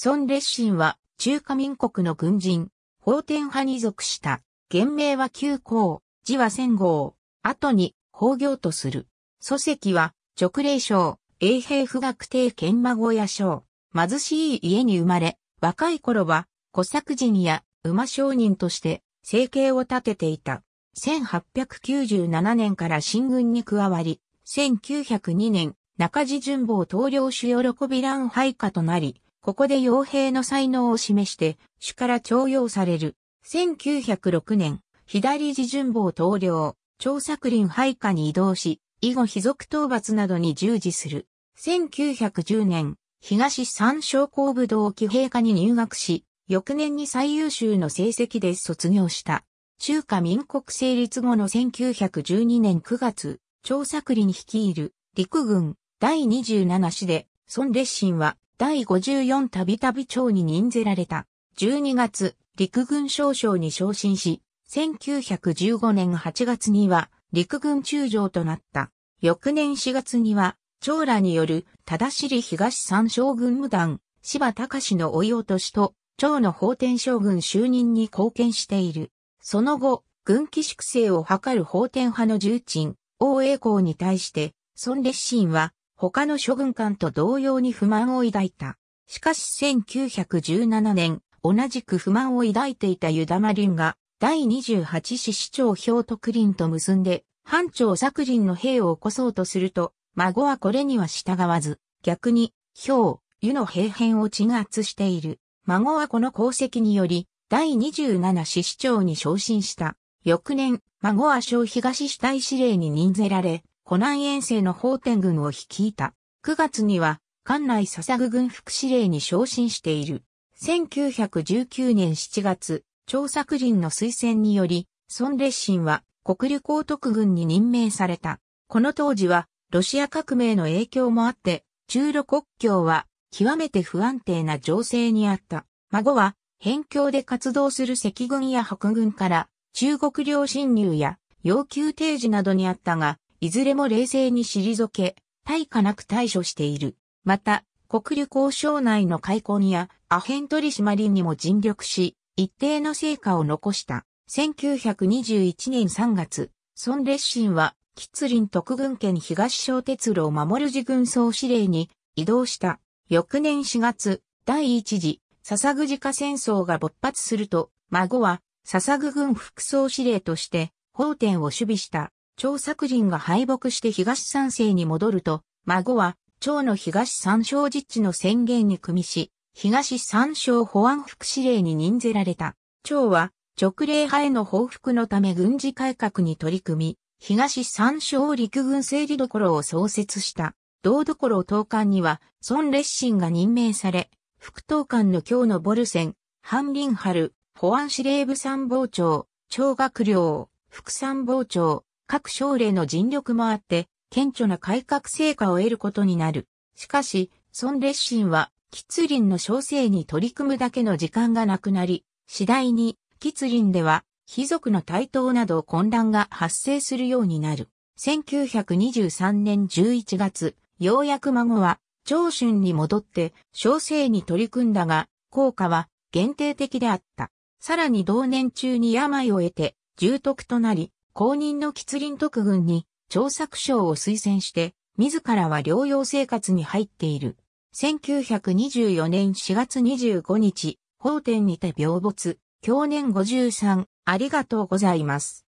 孫烈心は中華民国の軍人、法天派に属した。原名は旧皇、字は戦号、後に法行とする。祖籍は直令省、永平府学帝研孫小屋省。貧しい家に生まれ、若い頃は小作人や馬商人として生計を立てていた。1897年から新軍に加わり、1902年、中地順坊投領主喜び乱配下となり、ここで傭兵の才能を示して、主から徴用される。1906年、左自順坊統領、張作林配下に移動し、以後卑族討伐などに従事する。1910年、東三商工部同期兵科に入学し、翌年に最優秀の成績で卒業した。中華民国成立後の1912年9月、張作林率いる陸軍第27師で、孫烈臣は第54たびたび長に任ぜられた。12月、陸軍少将に昇進し、1915年8月には陸軍中将となった。翌年4月には、長らによる正り東三将軍無団、柴隆の追い落としと、長の法天将軍就任に貢献している。その後、軍機粛清を図る法天派の重鎮、王栄光に対して、孫烈心は他の諸軍官と同様に不満を抱いた。しかし1917年、同じく不満を抱いていたユダマリンが、第28師市長兵徳林と結んで、班長作人の兵を起こそうとすると、孫はこれには従わず、逆に、兵、湯の兵変を鎮圧している。孫はこの功績により、第27師市長に昇進した。翌年、孫は小東主体司令に任せられ、湖南遠征の法天軍を率いた。9月には、関内笹具軍副司令に昇進している。1919年7月、張作人の推薦により、孫烈心は国旅行徳軍に任命された。この当時は、ロシア革命の影響もあって、中路国境は極めて不安定な情勢にあった。孫は、辺境で活動する赤軍や白軍から中国領侵入や要求提示などにあったが、いずれも冷静に退け、対価なく対処している。また、国旅交渉内の開墾やアヘン取締りにも尽力し、一定の成果を残した。1921年3月、孫烈心は、吉林特軍圏東小鉄路を守る自軍総司令に移動した。翌年4月、第一次、笹具自家戦争が勃発すると、孫は、笹具軍副総司令として、法典を守備した。張作人が敗北して東三世に戻ると、孫は、張の東三省実地の宣言に組みし、東三省保安副司令に任ぜられた。張は、直令派への報復のため軍事改革に取り組み、東三省陸軍整理所を創設した。同所統監には、孫烈心が任命され、副統監の京のボルセン、ハンリンハル、保安司令部参謀長、張学良、副参謀長、各省令の尽力もあって、顕著な改革成果を得ることになる。しかし、孫列心は、吉林の小生に取り組むだけの時間がなくなり、次第に、吉林では、貴族の台頭など混乱が発生するようになる。1923年11月、ようやく孫は、長春に戻って、小生に取り組んだが、効果は限定的であった。さらに同年中に病を得て、重篤となり、公認の吉林特軍に調作賞を推薦して、自らは療養生活に入っている。1924年4月25日、法典にて病没、去年53、ありがとうございます。